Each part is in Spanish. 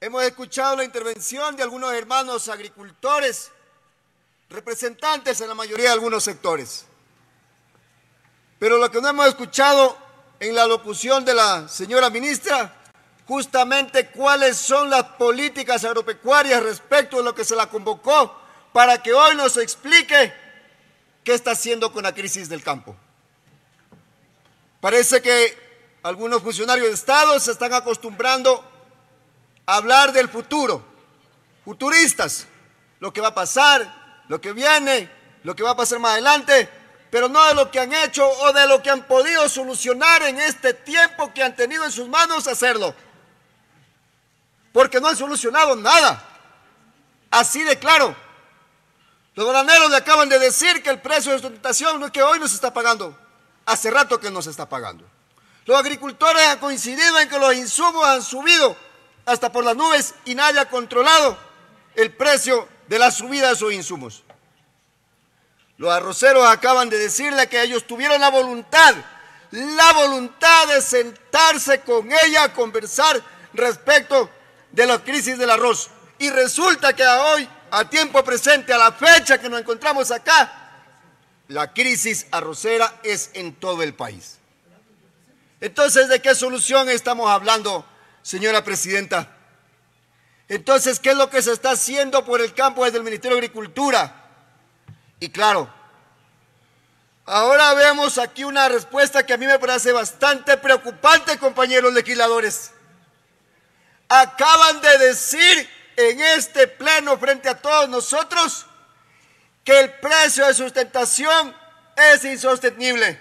Hemos escuchado la intervención de algunos hermanos agricultores, representantes en la mayoría de algunos sectores. Pero lo que no hemos escuchado en la locución de la señora ministra, justamente cuáles son las políticas agropecuarias respecto a lo que se la convocó para que hoy nos explique qué está haciendo con la crisis del campo. Parece que algunos funcionarios de Estado se están acostumbrando a hablar del futuro, futuristas, lo que va a pasar, lo que viene, lo que va a pasar más adelante, pero no de lo que han hecho o de lo que han podido solucionar en este tiempo que han tenido en sus manos hacerlo. Porque no han solucionado nada. Así de claro. Los bananeros le acaban de decir que el precio de sustentación no es que hoy nos está pagando. Hace rato que nos está pagando. Los agricultores han coincidido en que los insumos han subido hasta por las nubes y nadie ha controlado el precio de la subida de sus insumos. Los arroceros acaban de decirle que ellos tuvieron la voluntad, la voluntad de sentarse con ella a conversar respecto de la crisis del arroz. Y resulta que hoy, a tiempo presente, a la fecha que nos encontramos acá, la crisis arrocera es en todo el país. Entonces, ¿de qué solución estamos hablando, señora presidenta? Entonces, ¿qué es lo que se está haciendo por el campo desde el Ministerio de Agricultura? Y claro, ahora vemos aquí una respuesta que a mí me parece bastante preocupante, compañeros legisladores. Acaban de decir en este pleno frente a todos nosotros que el precio de sustentación es insostenible.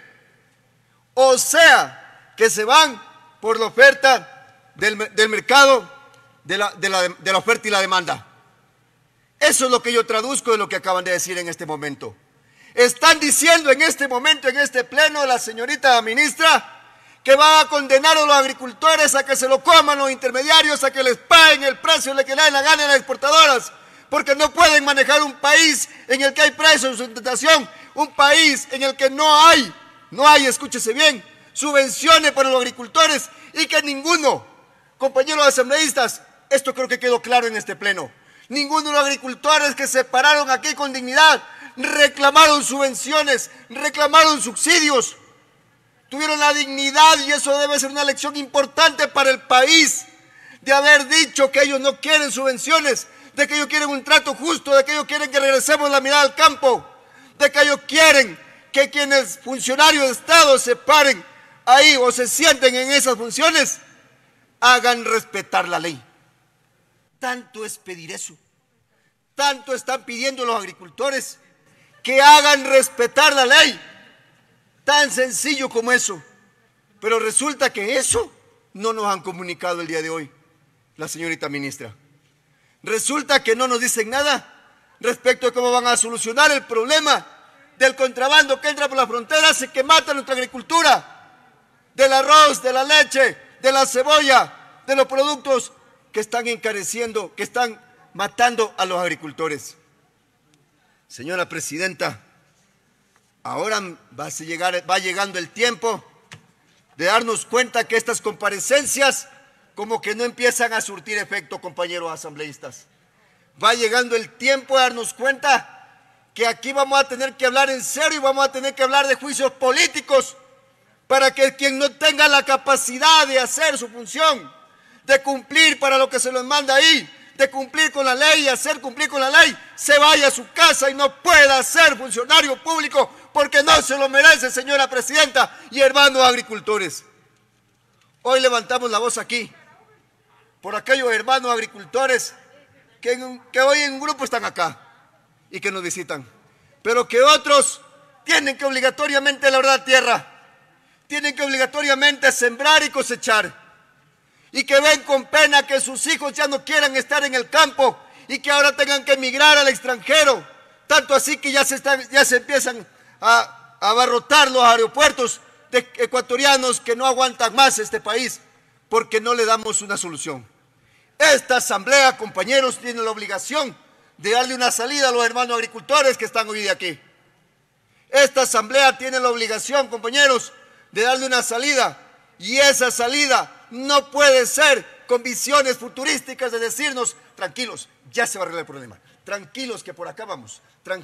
O sea, que se van por la oferta del, mercado, de la, oferta y la demanda. Eso es lo que yo traduzco de lo que acaban de decir en este momento. Están diciendo en este momento, en este pleno, la señorita ministra, que va a condenar a los agricultores a que se lo coman los intermediarios, a que les paguen el precio le que le den la gana a las exportadoras, porque no pueden manejar un país en el que hay precios su sustentación, un país en el que no hay, no hay, escúchese bien, subvenciones para los agricultores y que ninguno, compañeros asambleístas, esto creo que quedó claro en este pleno, ninguno de los agricultores que se pararon aquí con dignidad reclamaron subvenciones, reclamaron subsidios, tuvieron la dignidad y eso debe ser una lección importante para el país de haber dicho que ellos no quieren subvenciones, de que ellos quieren un trato justo, de que ellos quieren que regresemos la mirada al campo, de que ellos quieren que quienes funcionarios de Estado se paren ahí o se sienten en esas funciones, hagan respetar la ley. Tanto es pedir eso. Tanto están pidiendo los agricultores que hagan respetar la ley. Tan sencillo como eso. Pero resulta que eso no nos han comunicado el día de hoy, la señorita ministra. Resulta que no nos dicen nada respecto a cómo van a solucionar el problema del contrabando que entra por las fronteras y que mata nuestra agricultura del arroz, de la leche, de la cebolla, de los productos que están encareciendo, que están matando a los agricultores. Señora Presidenta, ahora va, a llegar, va llegando el tiempo de darnos cuenta que estas comparecencias como que no empiezan a surtir efecto, compañeros asambleístas. Va llegando el tiempo de darnos cuenta que aquí vamos a tener que hablar en serio y vamos a tener que hablar de juicios políticos para que quien no tenga la capacidad de hacer su función, de cumplir para lo que se los manda ahí, de cumplir con la ley y hacer cumplir con la ley, se vaya a su casa y no pueda ser funcionario público porque no se lo merece, señora presidenta y hermanos agricultores. Hoy levantamos la voz aquí por aquellos hermanos agricultores que, hoy en grupo están acá y que nos visitan, pero que otros tienen que obligatoriamente labrar tierra tienen que obligatoriamente sembrar y cosechar. Y que ven con pena que sus hijos ya no quieran estar en el campo y que ahora tengan que emigrar al extranjero. Tanto así que ya se, están, ya se empiezan a, abarrotar los aeropuertos de ecuatorianos que no aguantan más este país porque no le damos una solución. Esta asamblea, compañeros, tiene la obligación de darle una salida a los hermanos agricultores que están hoy de aquí. Esta asamblea tiene la obligación, compañeros, de darle una salida. Y esa salida no puede ser con visiones futurísticas de decirnos, tranquilos, ya se va a arreglar el problema, tranquilos que por acá vamos, tranquilos.